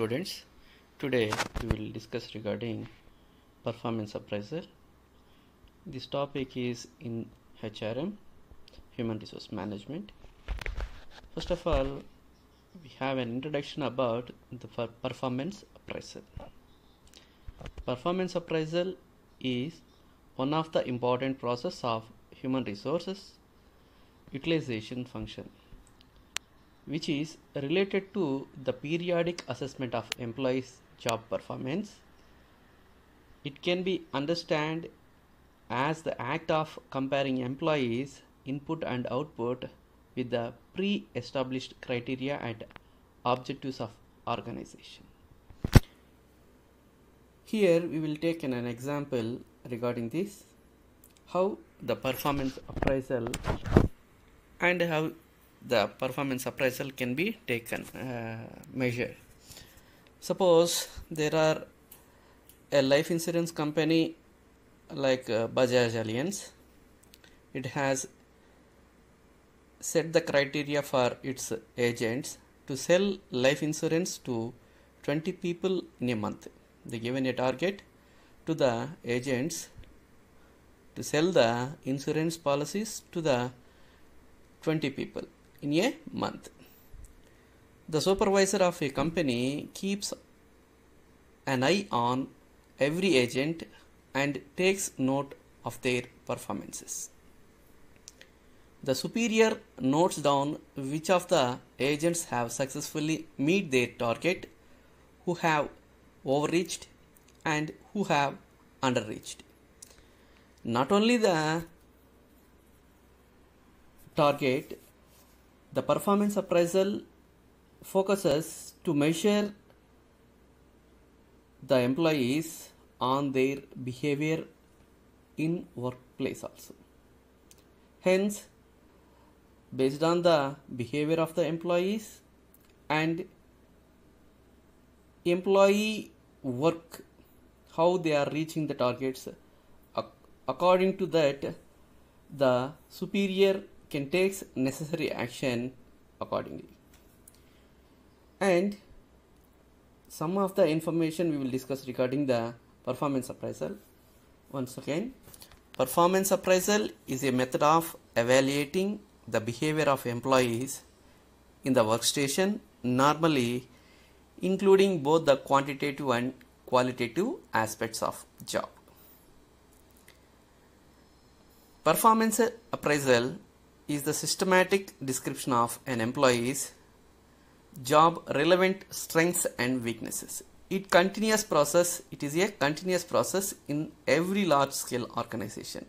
students today we will discuss regarding performance appraisal. this topic is in HRM human resource management first of all we have an introduction about the performance appraisal performance appraisal is one of the important process of human resources utilization function which is related to the periodic assessment of employees job performance. It can be understood as the act of comparing employees input and output with the pre-established criteria and objectives of organization. Here we will take an, example regarding this how the performance appraisal and how the performance appraisal can be taken uh, measured suppose there are a life insurance company like uh, Bajaj Allianz it has set the criteria for its agents to sell life insurance to 20 people in a month they given a target to the agents to sell the insurance policies to the 20 people in a month. The supervisor of a company keeps an eye on every agent and takes note of their performances. The superior notes down which of the agents have successfully met their target, who have overreached, and who have underreached. Not only the target, the performance appraisal focuses to measure the employees on their behavior in workplace also. Hence, based on the behavior of the employees and employee work, how they are reaching the targets, according to that, the superior can take necessary action accordingly. And some of the information we will discuss regarding the performance appraisal. Once again, performance appraisal is a method of evaluating the behavior of employees in the workstation normally including both the quantitative and qualitative aspects of job. Performance appraisal is the systematic description of an employee's job relevant strengths and weaknesses. It continuous process, it is a continuous process in every large scale organization.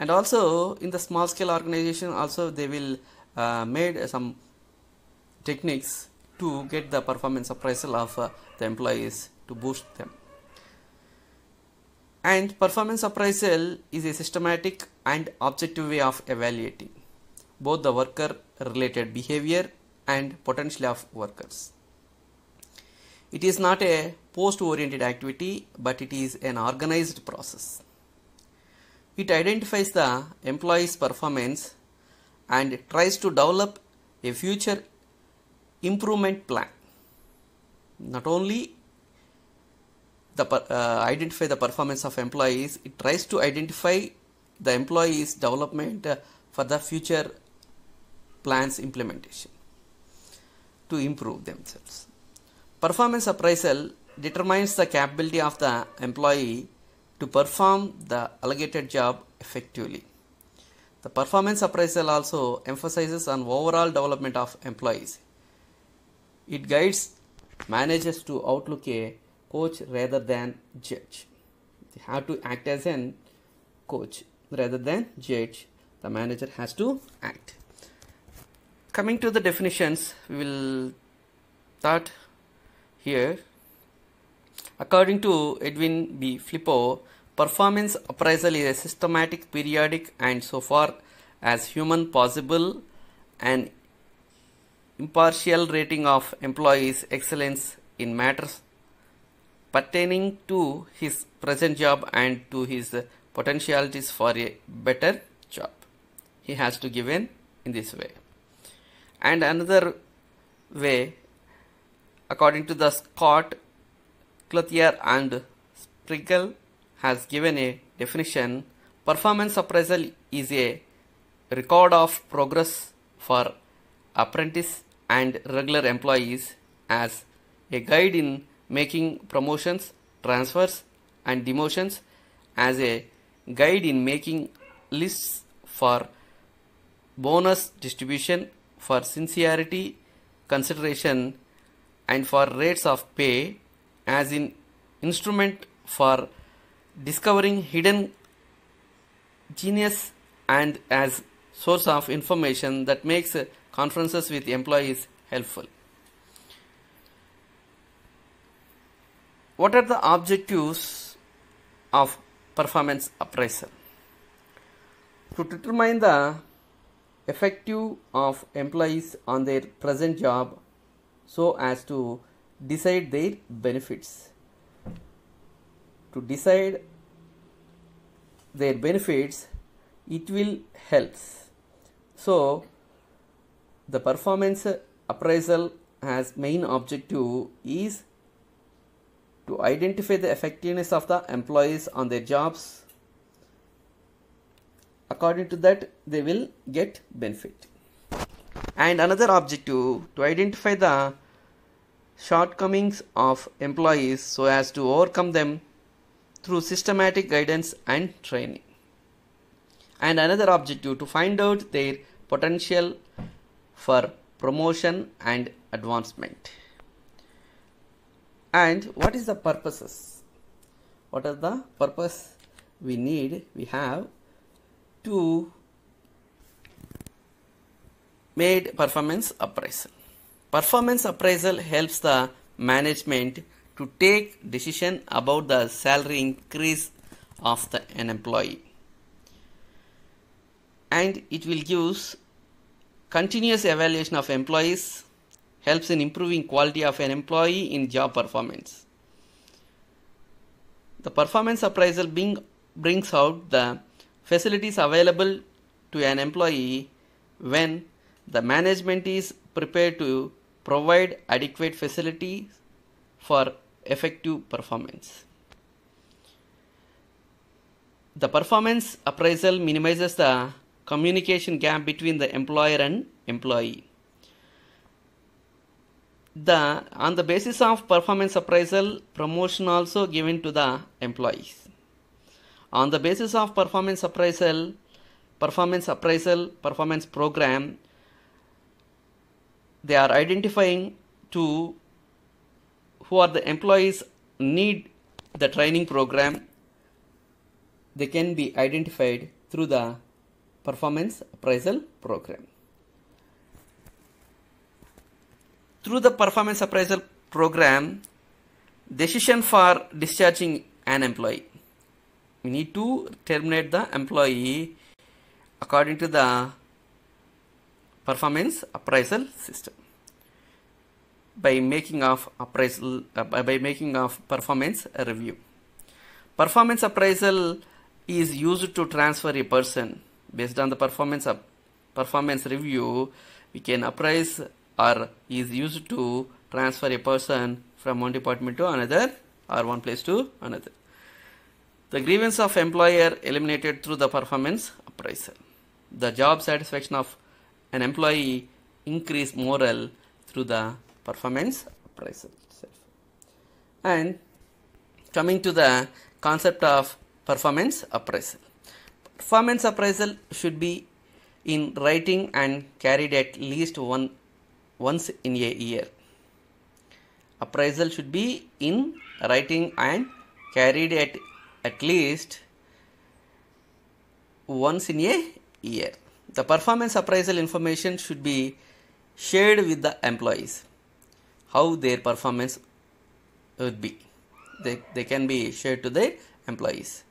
And also in the small scale organization also they will uh, made some techniques to get the performance appraisal of uh, the employees to boost them. And performance appraisal is a systematic and objective way of evaluating both the worker related behavior and potential of workers. It is not a post oriented activity but it is an organized process. It identifies the employee's performance and tries to develop a future improvement plan. Not only the uh, identify the performance of employees, it tries to identify the employee's development uh, for the future plans implementation to improve themselves. Performance appraisal determines the capability of the employee to perform the allocated job effectively. The performance appraisal also emphasizes on overall development of employees. It guides managers to outlook a coach rather than judge. They have to act as an coach rather than judge. The manager has to act coming to the definitions we will start here according to Edwin B. Flippo performance appraisal is a systematic periodic and so far as human possible and impartial rating of employees excellence in matters pertaining to his present job and to his potentialities for a better job he has to give in in this way and another way according to the Scott Clothier and Sprigel has given a definition performance appraisal is a record of progress for apprentice and regular employees as a guide in making promotions transfers and demotions as a guide in making lists for bonus distribution for sincerity consideration and for rates of pay as an instrument for discovering hidden genius and as source of information that makes conferences with employees helpful. What are the objectives of performance appraisal? To determine the effective of employees on their present job so as to decide their benefits to decide their benefits it will helps so the performance appraisal has main objective is to identify the effectiveness of the employees on their jobs according to that they will get benefit and another objective to identify the shortcomings of employees so as to overcome them through systematic guidance and training and another objective to find out their potential for promotion and advancement and what is the purposes what are the purpose we need we have to made performance appraisal. Performance appraisal helps the management to take decision about the salary increase of the, an employee and it will give continuous evaluation of employees helps in improving quality of an employee in job performance the performance appraisal being brings out the facilities available to an employee when the management is prepared to provide adequate facilities for effective performance. The performance appraisal minimizes the communication gap between the employer and employee. The on the basis of performance appraisal promotion also given to the employees. On the basis of performance appraisal, performance appraisal, performance program, they are identifying to who are the employees need the training program. They can be identified through the performance appraisal program. Through the performance appraisal program, decision for discharging an employee we need to terminate the employee according to the performance appraisal system by making of appraisal uh, by making of performance review performance appraisal is used to transfer a person based on the performance of performance review we can appraise or is used to transfer a person from one department to another or one place to another the grievance of employer eliminated through the performance appraisal. The job satisfaction of an employee increased morale through the performance appraisal itself. And coming to the concept of performance appraisal. Performance appraisal should be in writing and carried at least one once in a year. Appraisal should be in writing and carried at at least once in a year. The performance appraisal information should be shared with the employees. How their performance would be. They, they can be shared to their employees.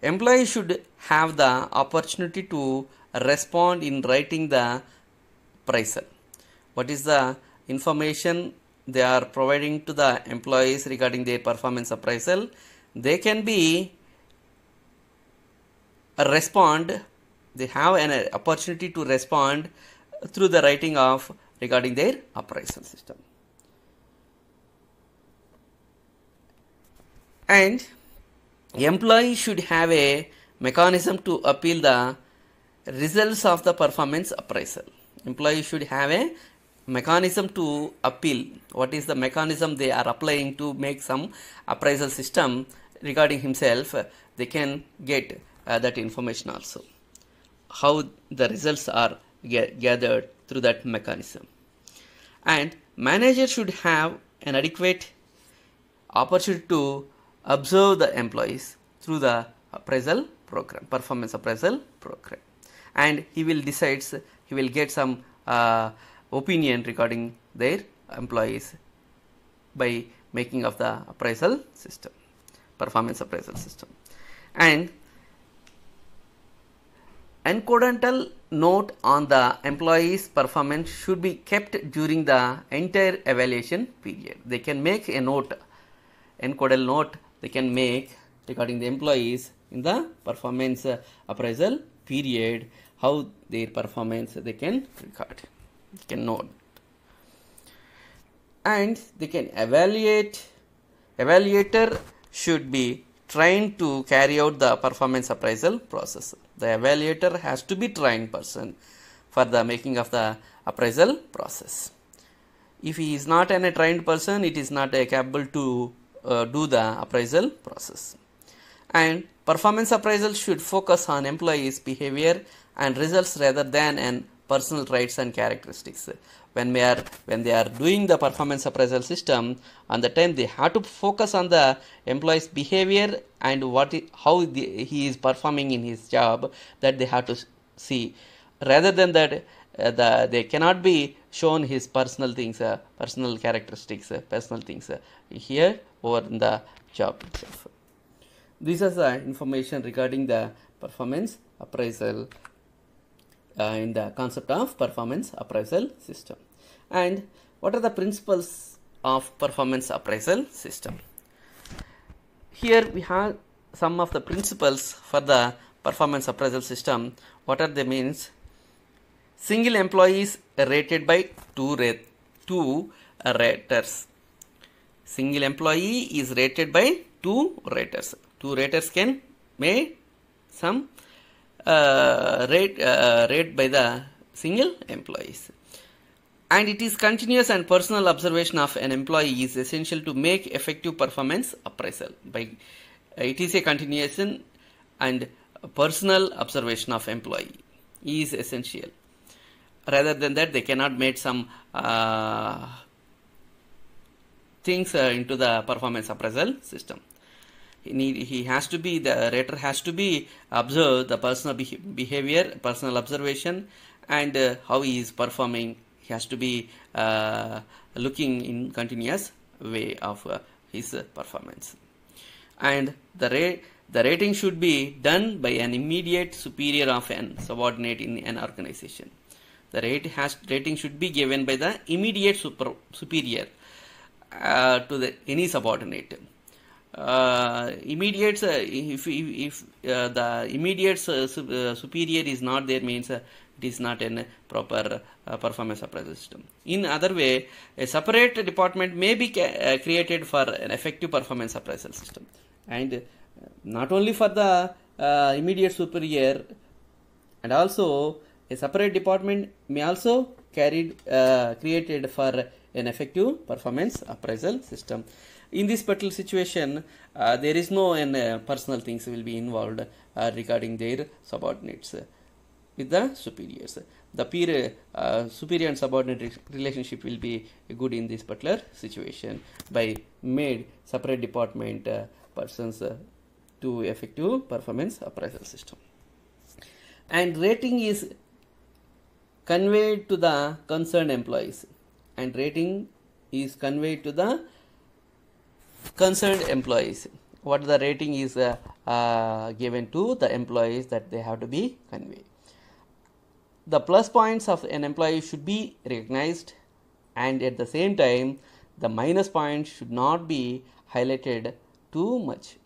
Employees should have the opportunity to respond in writing the appraisal. What is the information they are providing to the employees regarding their performance appraisal? they can be uh, respond they have an uh, opportunity to respond through the writing of regarding their appraisal system and employee should have a mechanism to appeal the results of the performance appraisal employee should have a mechanism to appeal what is the mechanism they are applying to make some appraisal system regarding himself they can get uh, that information also how the results are gathered through that mechanism and manager should have an adequate opportunity to observe the employees through the appraisal program performance appraisal program and he will decides he will get some uh, opinion regarding their employees by making of the appraisal system performance appraisal system. And encodental note on the employee's performance should be kept during the entire evaluation period. They can make a note, encodal note they can make regarding the employees in the performance appraisal period, how their performance they can record, they can note. And they can evaluate, evaluator should be trained to carry out the performance appraisal process. The evaluator has to be trained person for the making of the appraisal process. If he is not an, a trained person, it is not capable to uh, do the appraisal process. And performance appraisal should focus on employees' behavior and results rather than on personal traits and characteristics when we are when they are doing the performance appraisal system on the time they have to focus on the employee's behavior and what how the, he is performing in his job that they have to see rather than that uh, the they cannot be shown his personal things uh, personal characteristics uh, personal things uh, here or in the job itself this is the information regarding the performance appraisal uh, in the concept of performance appraisal system and what are the principles of performance appraisal system. Here we have some of the principles for the performance appraisal system. What are they means? Single employees rated by two, rate, two raters. Single employee is rated by two raters. Two raters can may some uh, rate uh, rate by the single employees and it is continuous and personal observation of an employee is essential to make effective performance appraisal by uh, it is a continuation and personal observation of employee is essential rather than that they cannot make some uh, things uh, into the performance appraisal system he, need, he has to be the rater has to be observe the personal behavior personal observation and uh, how he is performing he has to be uh, looking in continuous way of uh, his performance and the the rating should be done by an immediate superior of an subordinate in an organization. The rate has, rating should be given by the immediate super, superior uh, to the, any subordinate. Uh, immediate uh, if, if, if uh, the immediate superior is not there means it is not a proper uh, performance appraisal system. In other way, a separate department may be uh, created for an effective performance appraisal system and uh, not only for the uh, immediate superior and also a separate department may also carried uh, created for an effective performance appraisal system. In this particular situation, uh, there is no personal things will be involved regarding their subordinates with the superiors. The peer, uh, superior and subordinate relationship will be good in this particular situation by made separate department uh, persons uh, to effective performance appraisal system. And rating is conveyed to the concerned employees and rating is conveyed to the concerned employees. What the rating is uh, uh, given to the employees that they have to be conveyed the plus points of an employee should be recognized and at the same time the minus points should not be highlighted too much.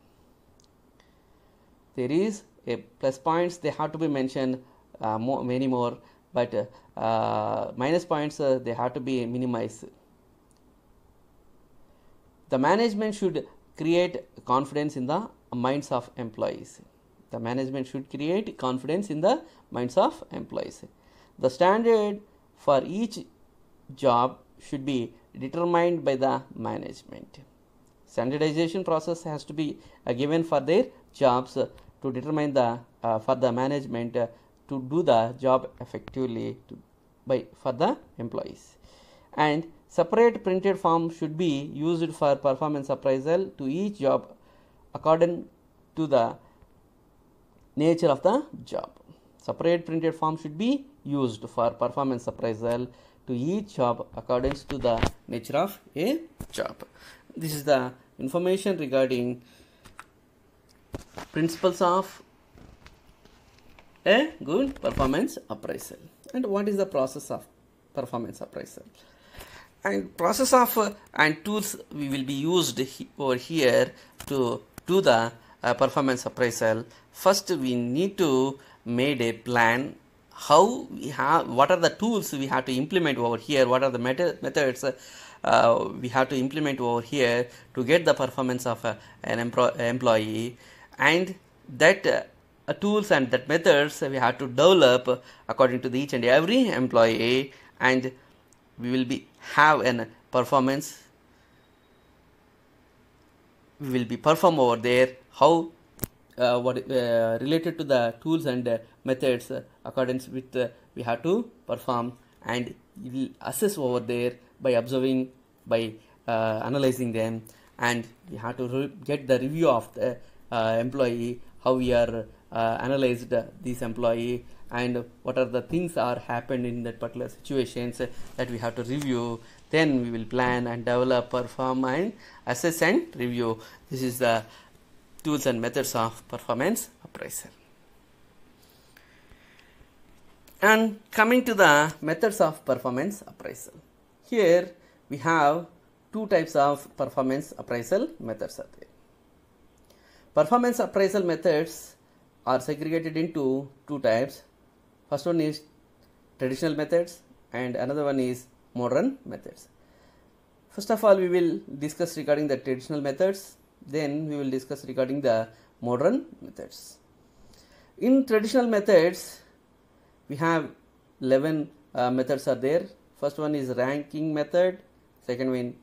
There is a plus points they have to be mentioned uh, more, many more but uh, minus points uh, they have to be minimized. The management should create confidence in the minds of employees. The management should create confidence in the minds of employees. The standard for each job should be determined by the management. Standardization process has to be uh, given for their jobs to determine the uh, for the management uh, to do the job effectively to, by for the employees. And separate printed form should be used for performance appraisal to each job according to the nature of the job. Separate printed form should be used for performance appraisal to each job according to the nature of a job. This is the information regarding principles of a good performance appraisal and what is the process of performance appraisal and process of uh, and tools we will be used he over here to do the uh, performance appraisal first we need to made a plan how we have what are the tools we have to implement over here what are the met methods uh, we have to implement over here to get the performance of uh, an employee and that uh, tools and that methods we have to develop according to the each and every employee and we will be have an performance we will be perform over there how uh, what uh, related to the tools and uh, methods accordance with we have to perform and we assess over there by observing by analyzing them and we have to get the review of the employee how we are analyzed this employee and what are the things are happened in that particular situations that we have to review then we will plan and develop perform and assess and review this is the tools and methods of performance appraisal. And coming to the methods of performance appraisal. Here we have two types of performance appraisal methods are there. Performance appraisal methods are segregated into two types. First one is traditional methods and another one is modern methods. First of all, we will discuss regarding the traditional methods then we will discuss regarding the modern methods. In traditional methods, we have 11 uh, methods are there. First one is ranking method, second one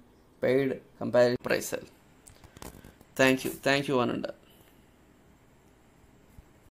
paid comparison appraisal. Thank you. Thank you, Ananda.